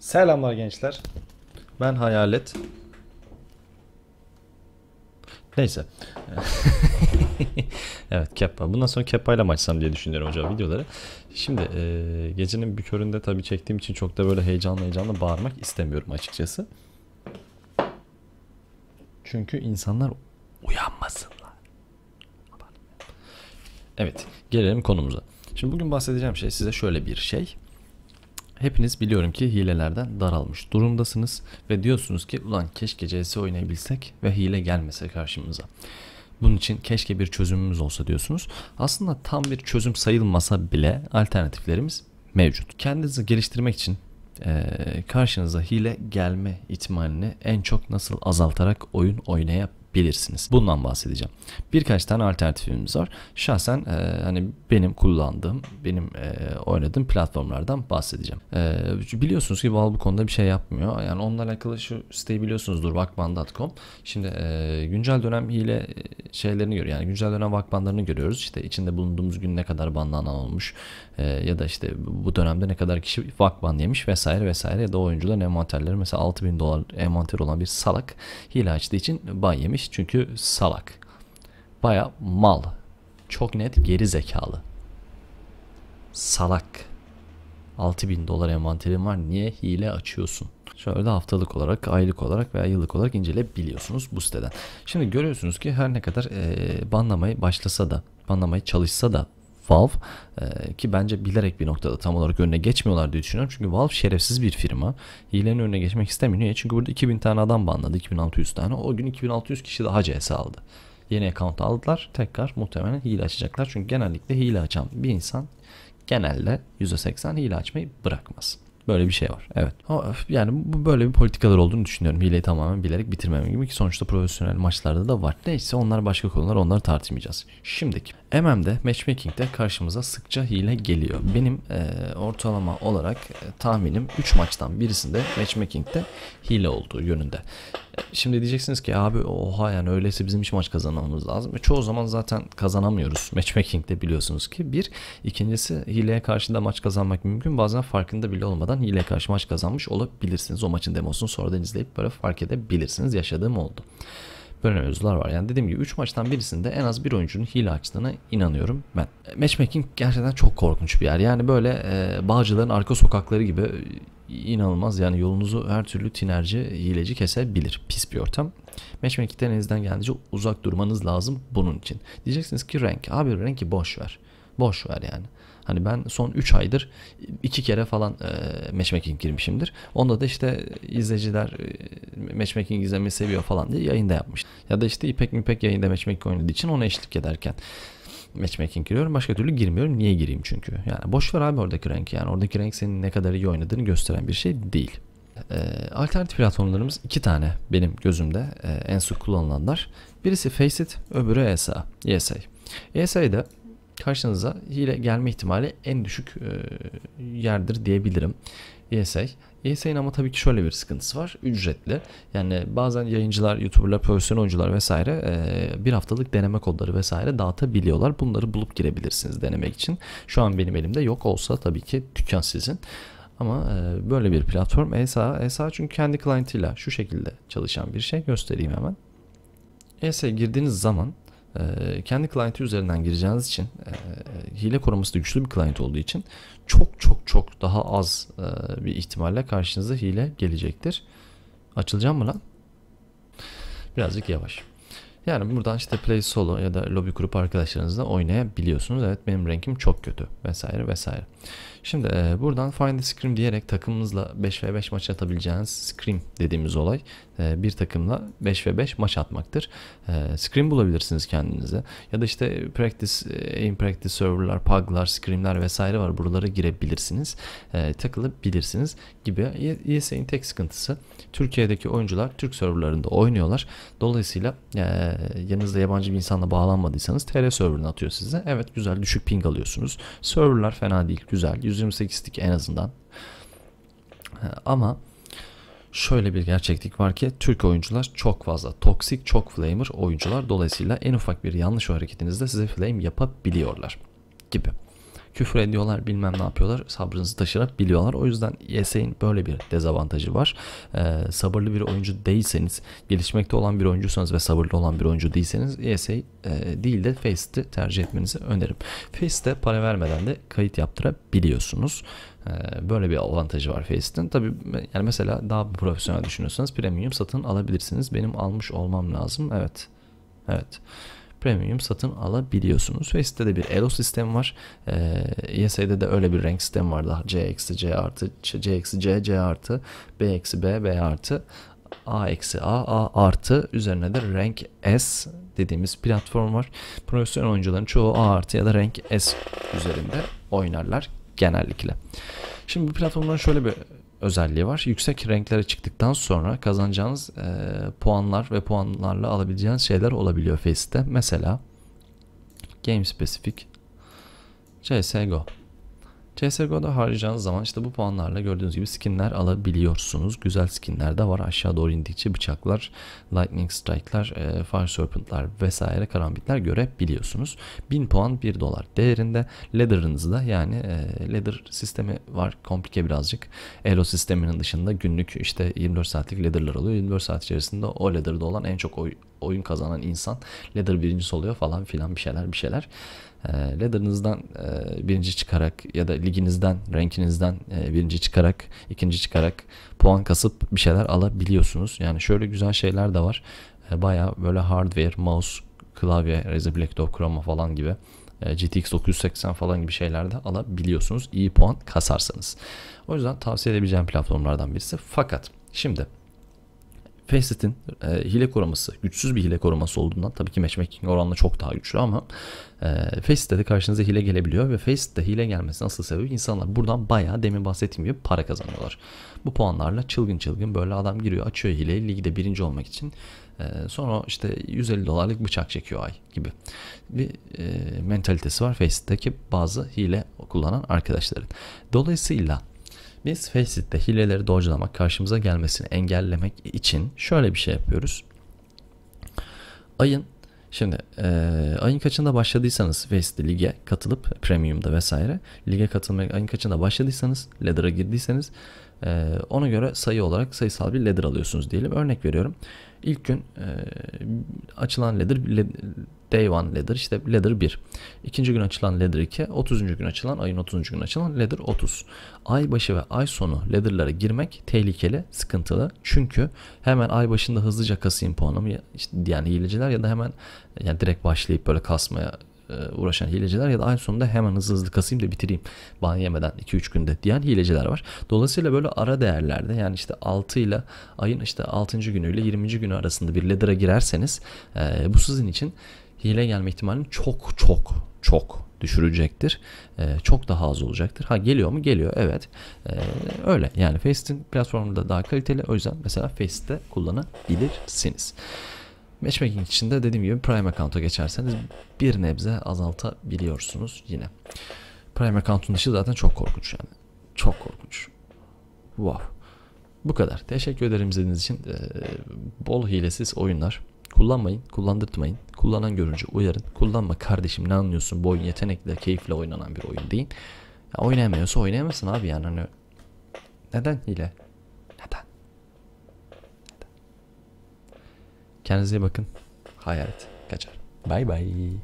Selamlar gençler. Ben Hayalet. Neyse. evet Keppa. Bundan sonra Keppa ile açsam diye düşünüyorum hocam videoları. Şimdi e, gecenin bir köründe tabii çektiğim için çok da böyle heyecanlı heyecanlı bağırmak istemiyorum açıkçası. Çünkü insanlar uyanmasınlar. Evet gelelim konumuza. Şimdi bugün bahsedeceğim şey size şöyle bir şey hepiniz biliyorum ki hilelerden daralmış durumdasınız ve diyorsunuz ki ulan keşke CS oynayabilsek ve hile gelmese karşımıza. Bunun için keşke bir çözümümüz olsa diyorsunuz. Aslında tam bir çözüm sayılmasa bile alternatiflerimiz mevcut. Kendinizi geliştirmek için karşınıza hile gelme ihtimalini en çok nasıl azaltarak oyun oynayabilirsiniz? bilirsiniz. Bundan bahsedeceğim. Birkaç tane alternatifimiz var. Şahsen e, hani benim kullandığım, benim e, oynadığım platformlardan bahsedeceğim. E, biliyorsunuz ki Valve bu konuda bir şey yapmıyor. Yani onunla alakalı şu siteyi biliyorsunuzdur bakman.com. Şimdi e, güncel dönem hile şeylerini görüyor. Yani güncel dönem vakbanlarını görüyoruz. İşte içinde bulunduğumuz gün ne kadar banlanan olmuş e, ya da işte bu dönemde ne kadar kişi vakban yemiş vesaire vesaire ya da oyuncuların envanterleri mesela 6000 dolar envanter olan bir salak hile açtığı için ban yemiş. Çünkü salak. Baya mal. Çok net geri zekalı. Salak. 6000 dolar envanterin var. Niye hile açıyorsun? Şöyle haftalık olarak, aylık olarak veya yıllık olarak inceleyebiliyorsunuz bu siteden. Şimdi görüyorsunuz ki her ne kadar e, banlamayı başlasa da, banlamaya çalışsa da Valve e, ki bence bilerek bir noktada tam olarak önüne geçmiyorlar diye düşünüyorum. Çünkü Valve şerefsiz bir firma. Hilenin önüne geçmek istemiyor. Çünkü burada 2000 tane adam banladı. 2600 tane. O gün 2600 kişi daha CS aldı. Yeni account aldılar. Tekrar muhtemelen hile açacaklar. Çünkü genellikle hile açan bir insan genelde %80 hile açmayı bırakmaz. Böyle bir şey var. Evet. Yani bu böyle bir politikalar olduğunu düşünüyorum. Hileyi tamamen bilerek bitirmem gibi ki sonuçta profesyonel maçlarda da var. Neyse onlar başka konular onları tartışmayacağız. Şimdiki. MM'de matchmaking'de karşımıza sıkça hile geliyor. Benim e, ortalama olarak e, tahminim 3 maçtan birisinde matchmaking'de hile olduğu yönünde. Şimdi diyeceksiniz ki abi oha yani öyleyse bizim hiç maç kazanmamız lazım. Ve çoğu zaman zaten kazanamıyoruz. Matchmaking'de biliyorsunuz ki bir. ikincisi hileye karşı da maç kazanmak mümkün. Bazen farkında bile olmadan hileye karşı maç kazanmış olabilirsiniz. O maçın demosunu sonradan izleyip böyle fark edebilirsiniz. Yaşadığım oldu böyle mevzular var. Yani dediğim gibi 3 maçtan birisinde en az bir oyuncunun hile açtığına inanıyorum ben. Matchmaking gerçekten çok korkunç bir yer. Yani böyle e, Bağcılar'ın arka sokakları gibi e, inanılmaz yani yolunuzu her türlü tinerci, hileci kesebilir. Pis bir ortam. Matchmaking'den elinizden geldiğince uzak durmanız lazım bunun için. Diyeceksiniz ki rank. Abi rank'i boş ver. Boş ver yani. Hani ben son 3 aydır iki kere falan e, matchmaking girmişimdir. Onda da işte izleyiciler e, matchmaking izlemeyi seviyor falan diye yayında yapmış. Ya da işte İpek Mipek yayında matchmaking oynadığı için ona eşlik ederken matchmaking giriyorum. Başka türlü girmiyorum. Niye gireyim çünkü? Yani boş ver abi oradaki renk. Yani oradaki renk senin ne kadar iyi oynadığını gösteren bir şey değil. Ee, alternatif platformlarımız iki tane benim gözümde e, en sık kullanılanlar. Birisi Faceit, öbürü ESA. ESA. ESA'da karşınıza hile gelme ihtimali en düşük e, yerdir diyebilirim. ESA. ESA'nın ama tabii ki şöyle bir sıkıntısı var. Ücretli. Yani bazen yayıncılar, YouTuber'lar, profesyonel oyuncular vesaire e, bir haftalık deneme kodları vesaire dağıtabiliyorlar. Bunları bulup girebilirsiniz denemek için. Şu an benim elimde yok olsa tabii ki dükkan sizin. Ama e, böyle bir platform ESA. ESA çünkü kendi client'ıyla şu şekilde çalışan bir şey. Göstereyim hemen. ESA'ya girdiğiniz zaman ee, kendi client'i üzerinden gireceğiniz için e, e, hile koruması da güçlü bir client olduğu için çok çok çok daha az e, bir ihtimalle karşınıza hile gelecektir. Açılacağım mı lan? Birazcık yavaş. Yani buradan işte play solo ya da lobby kurup arkadaşlarınızla oynayabiliyorsunuz. Evet benim rankim çok kötü vesaire vesaire. Şimdi e, buradan find the scrim diyerek takımınızla 5 ve 5 maç atabileceğiniz scrim dediğimiz olay e, bir takımla 5 ve 5 maç atmaktır. E, scrim bulabilirsiniz kendinize. Ya da işte practice, e, in practice serverlar, puglar, scrimler vesaire var. Buralara girebilirsiniz. E, takılabilirsiniz gibi. ESA'nin tek sıkıntısı Türkiye'deki oyuncular Türk serverlarında oynuyorlar. Dolayısıyla e, yanınızda yabancı bir insanla bağlanmadıysanız TR server'ını atıyor size. Evet güzel düşük ping alıyorsunuz. Server'lar fena değil güzel. 128 128'lik en azından. Ee, ama şöyle bir gerçeklik var ki Türk oyuncular çok fazla toksik, çok flamer oyuncular. Dolayısıyla en ufak bir yanlış hareketinizde size flame yapabiliyorlar gibi küfür ediyorlar bilmem ne yapıyorlar sabrınızı biliyorlar. O yüzden ESA'in böyle bir dezavantajı var. E, sabırlı bir oyuncu değilseniz gelişmekte olan bir oyuncuysanız ve sabırlı olan bir oyuncu değilseniz ESA e, değil de Facet'i tercih etmenizi öneririm. Face'te para vermeden de kayıt yaptırabiliyorsunuz ee, böyle bir avantajı var Facet'in. Tabi yani mesela daha profesyonel düşünüyorsanız premium satın alabilirsiniz. Benim almış olmam lazım. Evet. Evet premium satın alabiliyorsunuz. Face'de de bir elo sistemi var. E, ESA'de de öyle bir renk sistemi var daha. C eksi C artı, C eksi C, C artı, B eksi B, B artı, A eksi A, A artı üzerine de renk S dediğimiz platform var. Profesyonel oyuncuların çoğu A artı ya da renk S üzerinde oynarlar genellikle. Şimdi bu platformların şöyle bir özelliği var. Yüksek renklere çıktıktan sonra kazanacağınız e, puanlar ve puanlarla alabileceğiniz şeyler olabiliyor Face'te. Mesela Game Specific CSGO CSGO'da harcayacağınız zaman işte bu puanlarla gördüğünüz gibi skinler alabiliyorsunuz. Güzel skinler de var. Aşağı doğru indikçe bıçaklar, lightning strike'lar, e, fire serpent'lar vesaire karambitler görebiliyorsunuz. 1000 puan 1 dolar değerinde. Ladder'ınızda yani e, ladder sistemi var. Komplike birazcık. Elo sisteminin dışında günlük işte 24 saatlik ladder'lar oluyor. 24 saat içerisinde o ladder'da olan en çok oy oyun kazanan insan ladder birincisi oluyor falan filan bir şeyler bir şeyler. E, ladder'ınızdan e, birinci çıkarak ya da liginizden, rankinizden e, birinci çıkarak, ikinci çıkarak puan kasıp bir şeyler alabiliyorsunuz. Yani şöyle güzel şeyler de var. E, Baya böyle hardware, mouse, klavye, Razer Black Dog Chroma falan gibi e, GTX 980 falan gibi şeylerde alabiliyorsunuz. İyi puan kasarsanız. O yüzden tavsiye edebileceğim platformlardan birisi. Fakat şimdi Facet'in e, hile koruması güçsüz bir hile koruması olduğundan tabii ki matchmaking oranla çok daha güçlü ama e, Facet'te de karşınıza hile gelebiliyor ve Facet'te hile gelmesinin asıl sebebi insanlar buradan bayağı demin bahsettiğim gibi para kazanıyorlar. Bu puanlarla çılgın çılgın böyle adam giriyor açıyor hile, ligde birinci olmak için e, sonra işte 150 dolarlık bıçak çekiyor ay gibi bir e, mentalitesi var Face'teki bazı hile kullanan arkadaşların. Dolayısıyla biz Facet'te hileleri dojlamak, karşımıza gelmesini engellemek için şöyle bir şey yapıyoruz. Ayın Şimdi e, ayın kaçında başladıysanız Vest'li lige katılıp Premium'da vesaire lige katılmaya ayın kaçında başladıysanız ladder'a girdiyseniz e, ona göre sayı olarak sayısal bir ladder alıyorsunuz diyelim. Örnek veriyorum. İlk gün e, açılan ladder day one ladder işte ladder 1. İkinci gün açılan ladder 2. 30. gün açılan ayın 30. gün açılan ladder 30. Ay başı ve ay sonu ladder'lara girmek tehlikeli, sıkıntılı. Çünkü hemen ay başında hızlıca kasayım puanımı işte yani hileciler ya da hemen yani direkt başlayıp böyle kasmaya e, uğraşan hileciler ya da ay sonunda hemen hızlı hızlı kasayım da bitireyim ban yemeden 2-3 günde diyen hileciler var. Dolayısıyla böyle ara değerlerde yani işte 6 ile ayın işte 6. günüyle 20. günü arasında bir ladder'a girerseniz e, bu sizin için hile gelme ihtimalini çok çok çok düşürecektir. ee, çok daha az olacaktır. Ha geliyor mu? Geliyor. Evet. ee, öyle. Yani Fast'in platformunda daha kaliteli. O yüzden mesela Fast'te kullanabilirsiniz. Matchmaking için de dediğim gibi Prime account'a geçerseniz bir nebze azaltabiliyorsunuz yine. Prime account'un dışı zaten çok korkunç yani. Çok korkunç. Wow. Bu kadar. Teşekkür ederim izlediğiniz için. Ee, bol hilesiz oyunlar. Kullanmayın, kullandırtmayın. Kullanan görünce uyarın. Kullanma kardeşim ne anlıyorsun? Bu oyun yetenekle, keyifle oynanan bir oyun değil. Ya oynayamıyorsa oynayamasın abi yani. Hani neden hile? Kendinize iyi bakın. Hayalet kaçar. Bay bay.